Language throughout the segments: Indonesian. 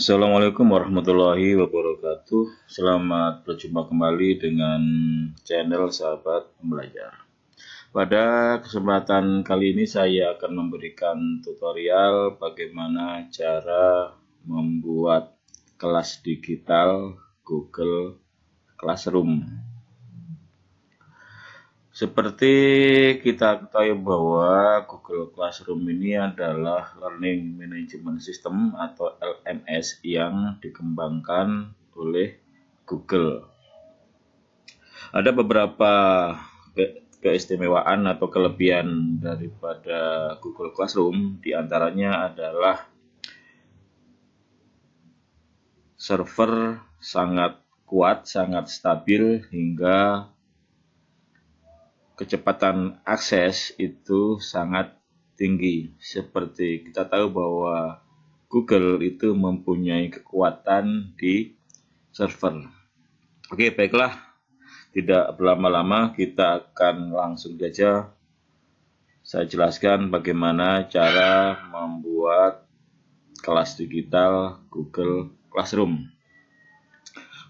Assalamualaikum warahmatullahi wabarakatuh. Selamat berjumpa kembali dengan channel Sahabat Pembelajar. Pada kesempatan kali ini saya akan memberikan tutorial bagaimana cara membuat kelas digital Google Classroom seperti kita ketahui bahwa Google Classroom ini adalah Learning Management System atau LMS yang dikembangkan oleh Google. Ada beberapa ke keistimewaan atau kelebihan daripada Google Classroom diantaranya adalah server sangat kuat, sangat stabil hingga kecepatan akses itu sangat tinggi. Seperti kita tahu bahwa Google itu mempunyai kekuatan di server. Oke, baiklah. Tidak berlama-lama kita akan langsung saja saya jelaskan bagaimana cara membuat kelas digital Google Classroom.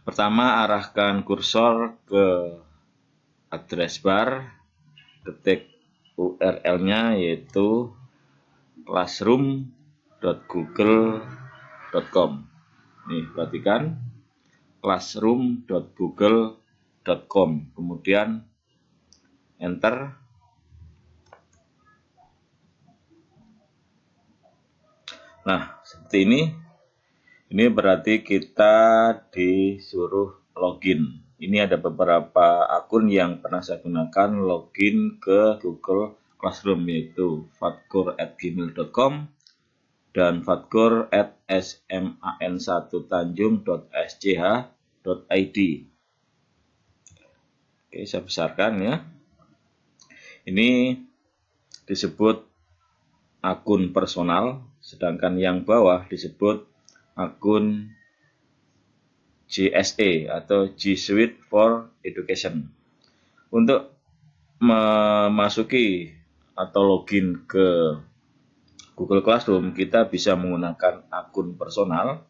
Pertama, arahkan kursor ke address bar ketik URL-nya yaitu classroom.google.com. Nih, perhatikan classroom.google.com. Kemudian enter. Nah, seperti ini. Ini berarti kita disuruh login. Ini ada beberapa akun yang pernah saya gunakan login ke Google Classroom yaitu fatkur@gmail.com dan fatkur@sman1tanjung.sch.id. Oke, saya besarkan ya. Ini disebut akun personal, sedangkan yang bawah disebut akun GSE atau G Suite for Education. Untuk memasuki atau login ke Google Classroom, kita bisa menggunakan akun personal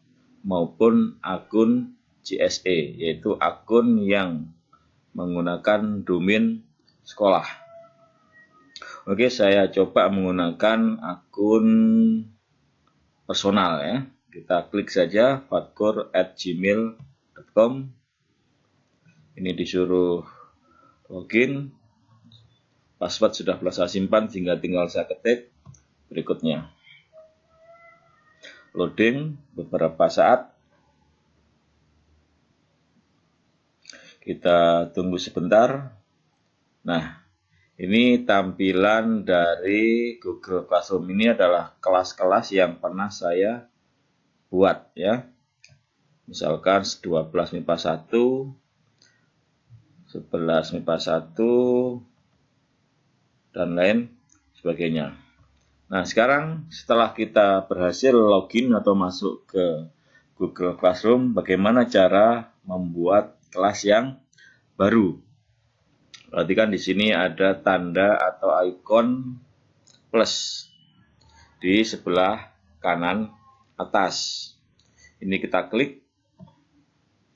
maupun akun GSE, yaitu akun yang menggunakan domain sekolah. Oke, saya coba menggunakan akun personal ya kita klik saja fatkur at gmail gmail.com ini disuruh login password sudah telah saya simpan sehingga tinggal saya ketik berikutnya loading beberapa saat kita tunggu sebentar nah ini tampilan dari Google Classroom ini adalah kelas-kelas yang pernah saya buat ya Misalkan 12 MIPA 1, 11 MIPA 1, dan lain sebagainya. Nah, sekarang setelah kita berhasil login atau masuk ke Google Classroom, bagaimana cara membuat kelas yang baru? Perhatikan di sini ada tanda atau ikon plus di sebelah kanan atas. Ini kita klik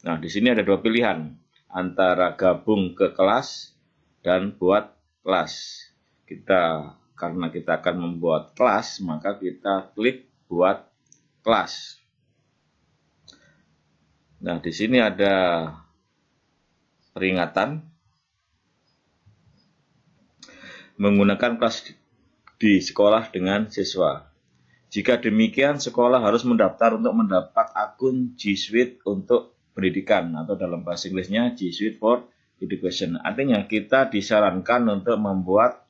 Nah, di sini ada dua pilihan antara gabung ke kelas dan buat kelas. Kita karena kita akan membuat kelas, maka kita klik buat kelas. Nah, di sini ada peringatan menggunakan kelas di sekolah dengan siswa. Jika demikian, sekolah harus mendaftar untuk mendapat akun G Suite untuk pendidikan atau dalam bahasa Inggrisnya G Suite for Education. Artinya kita disarankan untuk membuat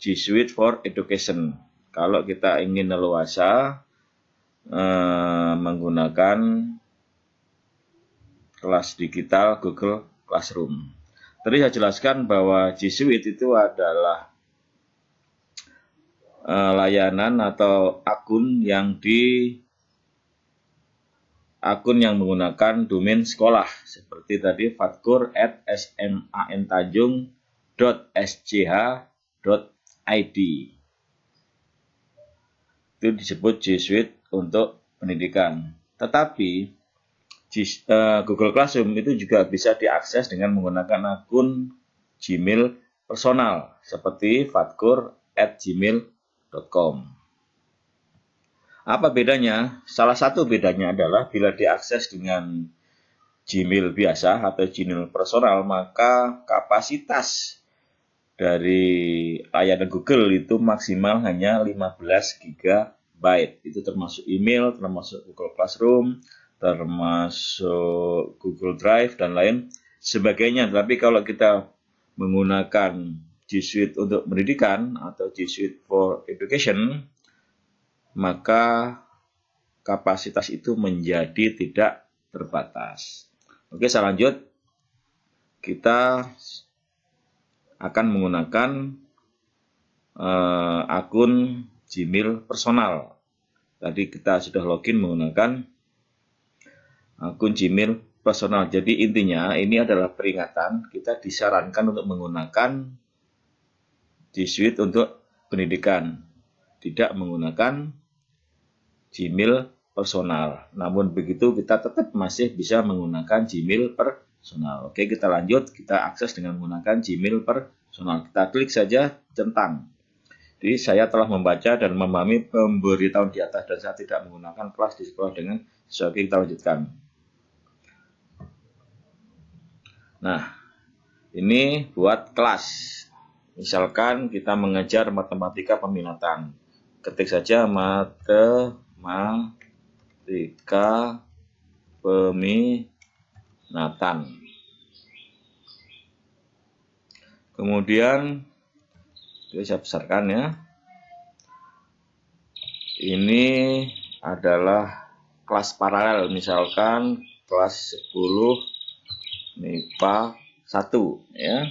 G Suite for Education. Kalau kita ingin leluasa eh, menggunakan kelas digital Google Classroom. Tadi saya jelaskan bahwa G Suite itu adalah eh, layanan atau akun yang di akun yang menggunakan domain sekolah seperti tadi fatkur at smantajung.sch.id itu disebut G Suite untuk pendidikan tetapi eh, Google Classroom itu juga bisa diakses dengan menggunakan akun Gmail personal seperti fatkur at gmail.com apa bedanya? Salah satu bedanya adalah bila diakses dengan Gmail biasa atau Gmail personal, maka kapasitas dari layanan Google itu maksimal hanya 15 GB. Itu termasuk email, termasuk Google Classroom, termasuk Google Drive dan lain sebagainya. Tapi kalau kita menggunakan G Suite untuk pendidikan atau G Suite for Education, maka kapasitas itu menjadi tidak terbatas. Oke, saya Kita akan menggunakan uh, akun Gmail personal. Tadi kita sudah login menggunakan akun Gmail personal. Jadi intinya ini adalah peringatan kita disarankan untuk menggunakan G Suite untuk pendidikan, tidak menggunakan Gmail personal. Namun begitu kita tetap masih bisa menggunakan Gmail personal. Oke, kita lanjut. Kita akses dengan menggunakan Gmail personal. Kita klik saja centang. Jadi saya telah membaca dan memahami pemberitahuan di atas dan saya tidak menggunakan kelas di sekolah dengan sesuai kita lanjutkan. Nah, ini buat kelas. Misalkan kita mengejar matematika peminatan. Ketik saja mate mantika peminatan. Kemudian itu saya besarkan ya. Ini adalah kelas paralel misalkan kelas 10 MIPA 1 ya.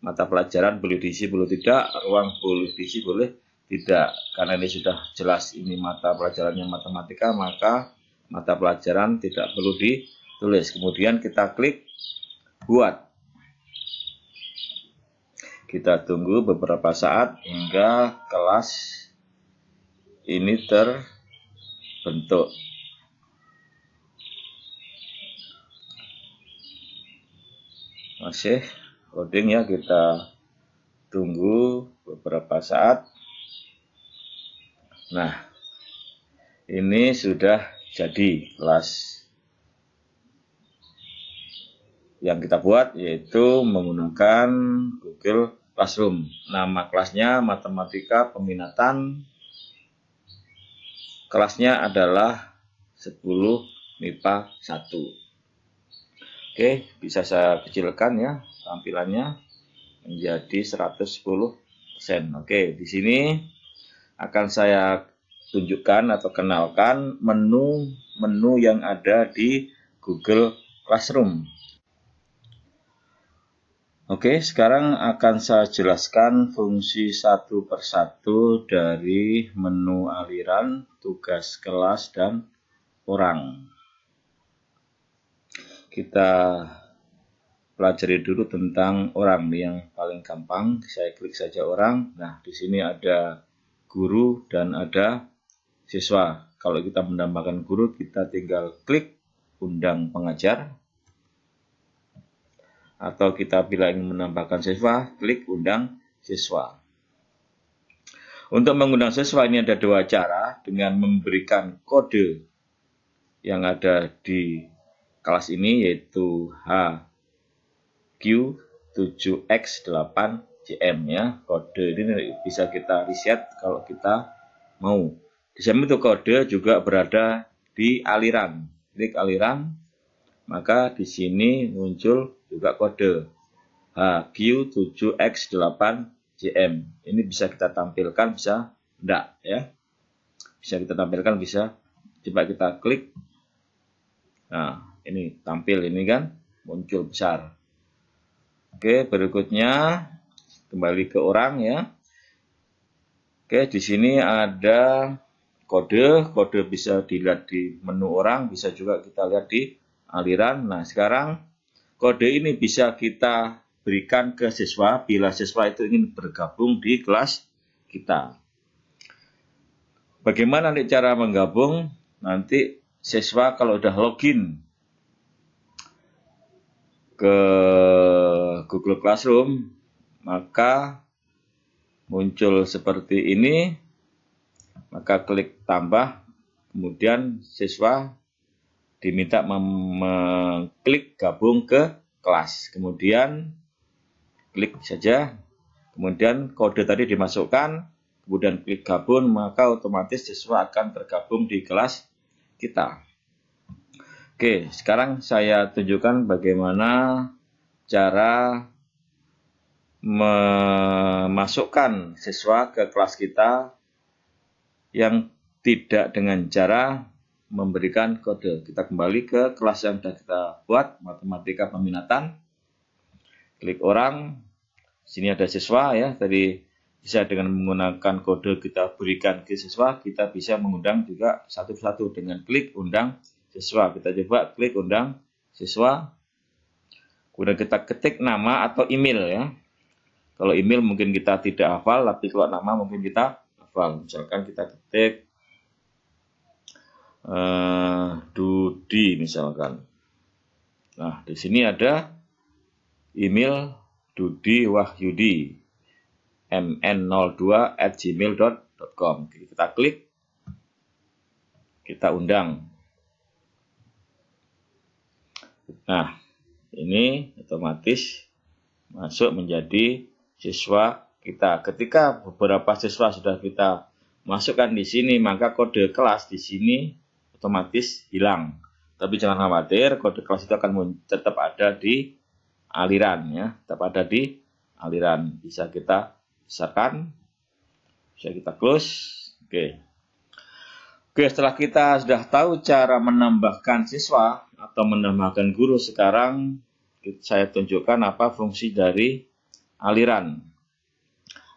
Mata pelajaran boleh diisi boleh tidak, ruang boleh diisi boleh tidak karena ini sudah jelas ini mata pelajarannya matematika maka mata pelajaran tidak perlu ditulis kemudian kita klik buat kita tunggu beberapa saat hingga kelas ini terbentuk masih loading ya kita tunggu beberapa saat Nah, ini sudah jadi kelas yang kita buat yaitu menggunakan Google Classroom. Nama kelasnya Matematika Peminatan. Kelasnya adalah 10 MIPA 1. Oke, bisa saya kecilkan ya tampilannya menjadi 110%. Oke, di sini akan saya tunjukkan atau kenalkan menu-menu yang ada di Google Classroom. Oke, sekarang akan saya jelaskan fungsi satu persatu dari menu aliran, tugas kelas, dan orang. Kita pelajari dulu tentang orang yang paling gampang. Saya klik saja orang. Nah, di sini ada guru dan ada siswa. Kalau kita menambahkan guru, kita tinggal klik undang pengajar. Atau kita bila ingin menambahkan siswa, klik undang siswa. Untuk mengundang siswa ini ada dua cara, dengan memberikan kode yang ada di kelas ini yaitu HQ7X8 CM ya kode ini bisa kita reset kalau kita mau di samping itu kode juga berada di aliran klik aliran maka di sini muncul juga kode HQ7X8JM ini bisa kita tampilkan bisa enggak ya bisa kita tampilkan bisa coba kita klik nah ini tampil ini kan muncul besar oke berikutnya kembali ke orang ya. Oke, di sini ada kode, kode bisa dilihat di menu orang, bisa juga kita lihat di aliran. Nah, sekarang kode ini bisa kita berikan ke siswa bila siswa itu ingin bergabung di kelas kita. Bagaimana nih cara menggabung? Nanti siswa kalau sudah login ke Google Classroom maka muncul seperti ini, maka klik tambah, kemudian siswa diminta mengklik gabung ke kelas. Kemudian klik saja, kemudian kode tadi dimasukkan, kemudian klik gabung, maka otomatis siswa akan tergabung di kelas kita. Oke, sekarang saya tunjukkan bagaimana cara memasukkan siswa ke kelas kita yang tidak dengan cara memberikan kode. Kita kembali ke kelas yang sudah kita buat, matematika peminatan. Klik orang, sini ada siswa ya, tadi bisa dengan menggunakan kode kita berikan ke siswa, kita bisa mengundang juga satu satu dengan klik undang siswa. Kita coba klik undang siswa, kemudian kita ketik nama atau email ya, kalau email mungkin kita tidak hafal, tapi kalau nama mungkin kita hafal. Misalkan kita ketik uh, Dudi misalkan. Nah, di sini ada email Dudi Wahyudi mn 02gmailcom Kita klik, kita undang. Nah, ini otomatis masuk menjadi siswa kita. Ketika beberapa siswa sudah kita masukkan di sini, maka kode kelas di sini otomatis hilang. Tapi jangan khawatir, kode kelas itu akan tetap ada di aliran ya, tetap ada di aliran. Bisa kita besarkan, bisa kita close. Oke. Oke, setelah kita sudah tahu cara menambahkan siswa atau menambahkan guru, sekarang saya tunjukkan apa fungsi dari aliran.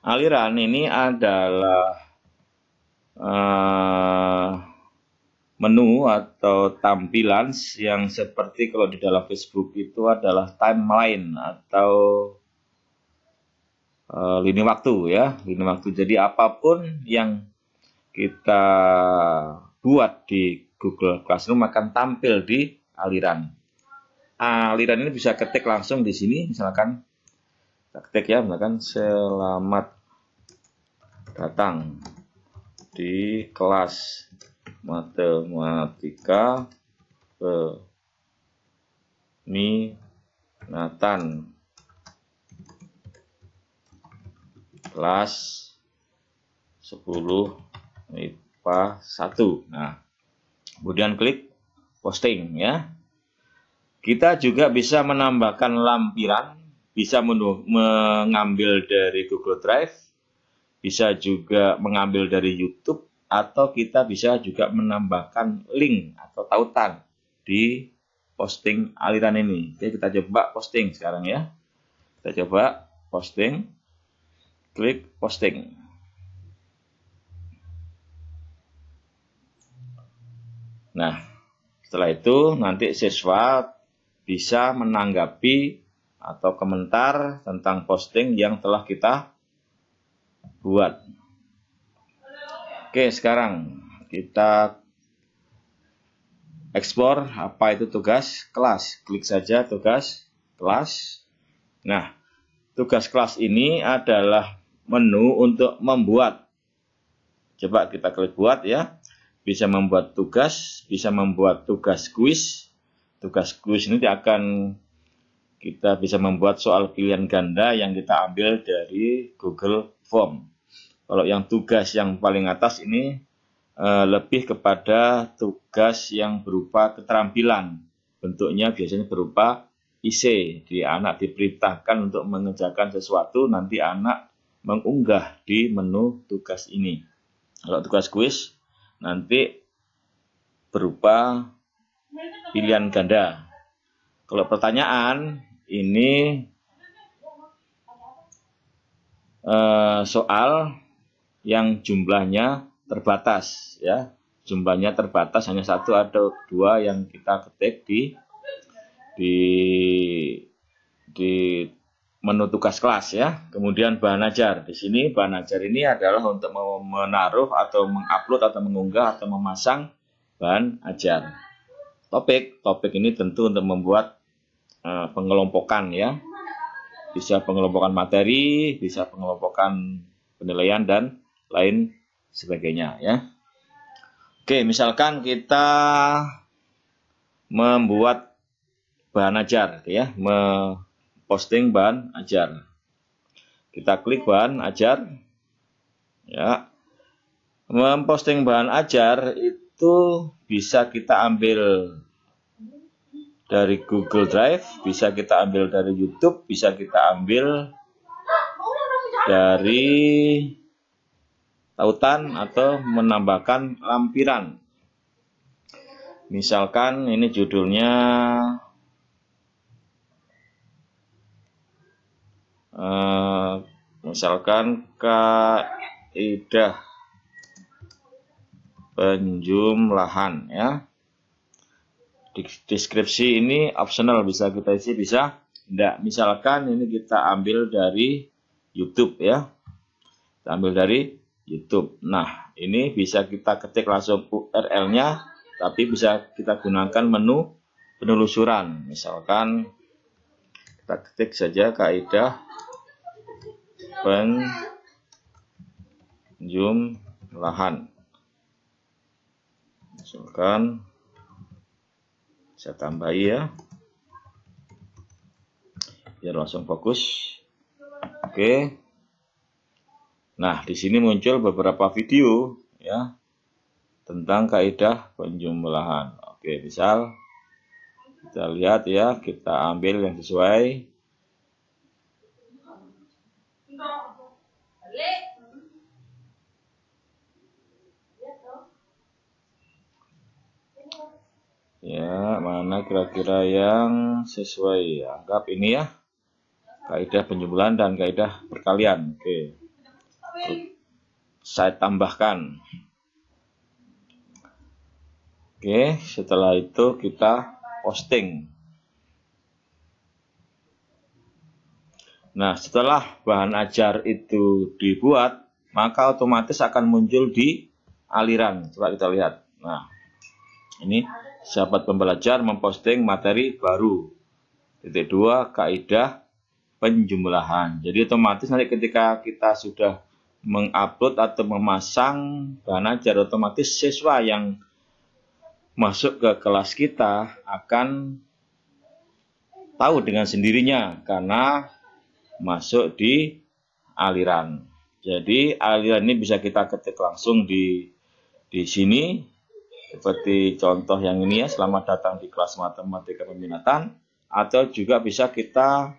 Aliran ini adalah uh, menu atau tampilan yang seperti kalau di dalam Facebook itu adalah timeline atau uh, lini waktu ya, lini waktu. Jadi apapun yang kita buat di Google Classroom akan tampil di aliran. Ah, aliran ini bisa ketik langsung di sini, misalkan Taktik ya misalkan selamat datang di kelas matematika peminatan kelas 10 IPA 1. Nah, kemudian klik posting ya. Kita juga bisa menambahkan lampiran bisa mengambil dari Google Drive, bisa juga mengambil dari YouTube, atau kita bisa juga menambahkan link atau tautan di posting aliran ini. Oke, kita coba posting sekarang ya. Kita coba posting, klik posting. Nah, setelah itu nanti siswa bisa menanggapi atau komentar tentang posting yang telah kita buat. Oke, sekarang kita ekspor apa itu tugas kelas. Klik saja tugas kelas. Nah, tugas kelas ini adalah menu untuk membuat. Coba kita klik buat ya. Bisa membuat tugas, bisa membuat tugas kuis. Tugas kuis ini akan kita bisa membuat soal pilihan ganda yang kita ambil dari Google Form. Kalau yang tugas yang paling atas ini eh, lebih kepada tugas yang berupa keterampilan. Bentuknya biasanya berupa IC. Di anak diperintahkan untuk mengerjakan sesuatu, nanti anak mengunggah di menu tugas ini. Kalau tugas kuis nanti berupa pilihan ganda. Kalau pertanyaan ini eh, soal yang jumlahnya terbatas ya jumlahnya terbatas hanya satu atau dua yang kita ketik di di di menu tugas kelas ya kemudian bahan ajar di sini bahan ajar ini adalah untuk menaruh atau mengupload atau mengunggah atau memasang bahan ajar topik topik ini tentu untuk membuat Eh, pengelompokan ya. Bisa pengelompokan materi, bisa pengelompokan penilaian dan lain sebagainya ya. Oke, misalkan kita membuat bahan ajar gitu ya, memposting bahan ajar. Kita klik bahan ajar. Ya. Memposting bahan ajar itu bisa kita ambil dari Google Drive, bisa kita ambil dari YouTube, bisa kita ambil dari tautan atau menambahkan lampiran. Misalkan ini judulnya eh, misalkan kaidah penjumlahan ya deskripsi ini optional bisa kita isi bisa tidak. Misalkan ini kita ambil dari YouTube ya. Kita ambil dari YouTube. Nah, ini bisa kita ketik langsung URL-nya tapi bisa kita gunakan menu penelusuran. Misalkan kita ketik saja kaidah penjumlahan. Misalkan saya tambahi ya biar langsung fokus oke nah di sini muncul beberapa video ya tentang kaidah penjumlahan oke misal kita lihat ya kita ambil yang sesuai ya mana kira-kira yang sesuai anggap ini ya kaidah penjumlahan dan kaidah perkalian oke saya tambahkan oke setelah itu kita posting nah setelah bahan ajar itu dibuat maka otomatis akan muncul di aliran coba kita lihat nah ini sahabat pembelajar memposting materi baru. Titik dua, kaidah penjumlahan. Jadi otomatis nanti ketika kita sudah mengupload atau memasang bahan ajar, otomatis siswa yang masuk ke kelas kita akan tahu dengan sendirinya karena masuk di aliran. Jadi aliran ini bisa kita ketik langsung di di sini seperti contoh yang ini ya, selamat datang di kelas matematika peminatan. Atau juga bisa kita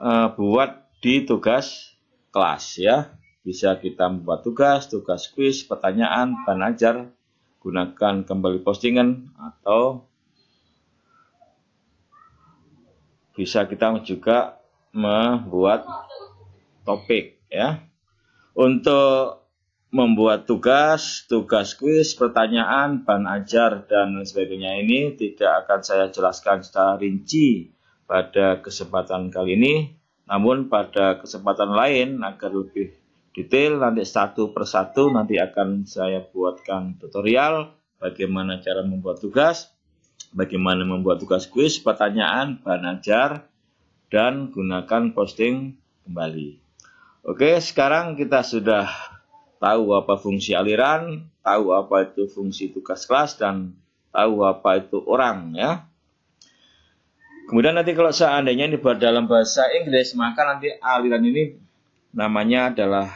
uh, buat di tugas kelas ya. Bisa kita membuat tugas, tugas quiz pertanyaan, penajar Gunakan kembali postingan atau bisa kita juga membuat topik ya. Untuk membuat tugas, tugas kuis, pertanyaan, bahan ajar, dan sebagainya ini tidak akan saya jelaskan secara rinci pada kesempatan kali ini. Namun pada kesempatan lain agar lebih detail nanti satu persatu nanti akan saya buatkan tutorial bagaimana cara membuat tugas, bagaimana membuat tugas kuis, pertanyaan, bahan ajar, dan gunakan posting kembali. Oke, sekarang kita sudah tahu apa fungsi aliran, tahu apa itu fungsi tugas kelas dan tahu apa itu orang ya. Kemudian nanti kalau seandainya ini dalam bahasa Inggris maka nanti aliran ini namanya adalah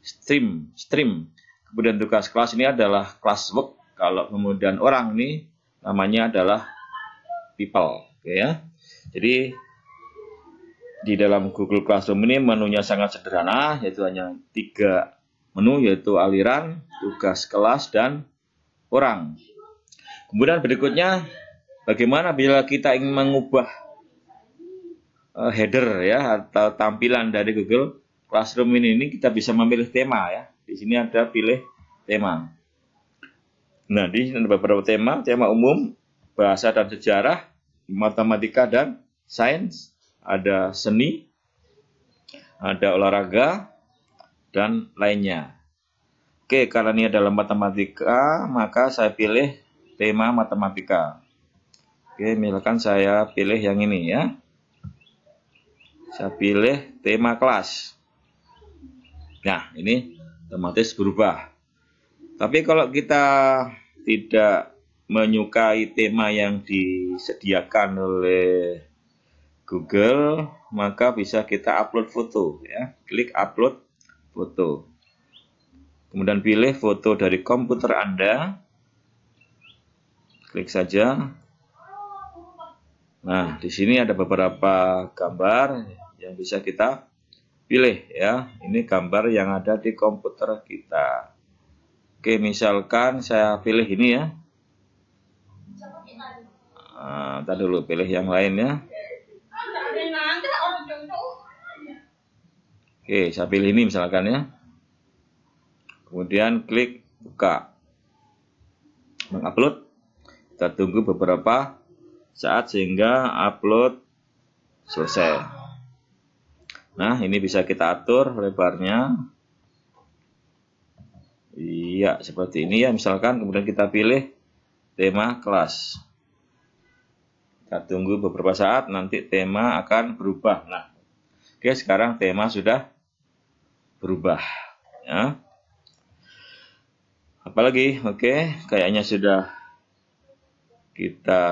stream, stream. Kemudian tugas kelas ini adalah classwork. Kalau kemudian orang ini namanya adalah people, okay, ya. Jadi di dalam Google Classroom ini menunya sangat sederhana, yaitu hanya tiga menu yaitu aliran, tugas kelas, dan orang. Kemudian berikutnya, bagaimana bila kita ingin mengubah eh, header ya atau tampilan dari Google Classroom ini, ini kita bisa memilih tema ya. Di sini ada pilih tema. Nah, di sini ada beberapa tema, tema umum, bahasa dan sejarah, matematika dan sains, ada seni, ada olahraga, dan lainnya. Oke, karena ini adalah matematika, maka saya pilih tema matematika. Oke, misalkan saya pilih yang ini ya. Saya pilih tema kelas. Nah, ini otomatis berubah. Tapi kalau kita tidak menyukai tema yang disediakan oleh Google, maka bisa kita upload foto ya. Klik upload foto. Kemudian pilih foto dari komputer Anda. Klik saja. Nah, di sini ada beberapa gambar yang bisa kita pilih ya. Ini gambar yang ada di komputer kita. Oke, misalkan saya pilih ini ya. Nah, kita dulu pilih yang lain ya. Oke, saya pilih ini misalkan ya. Kemudian klik buka. Mengupload. Kita tunggu beberapa saat sehingga upload selesai. Nah, ini bisa kita atur lebarnya. Iya, seperti ini ya. Misalkan kemudian kita pilih tema kelas. Kita tunggu beberapa saat, nanti tema akan berubah. Nah, oke sekarang tema sudah berubah ya apalagi oke okay. kayaknya sudah kita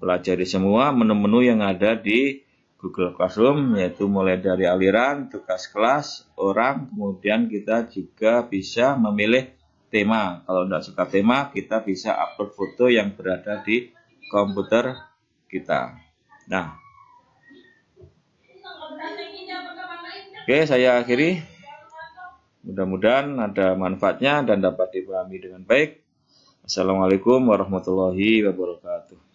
pelajari semua menu-menu yang ada di Google Classroom yaitu mulai dari aliran tugas kelas orang kemudian kita juga bisa memilih tema kalau tidak suka tema kita bisa upload foto yang berada di komputer kita nah Oke, saya akhiri. Mudah-mudahan ada manfaatnya dan dapat dipahami dengan baik. Assalamualaikum warahmatullahi wabarakatuh.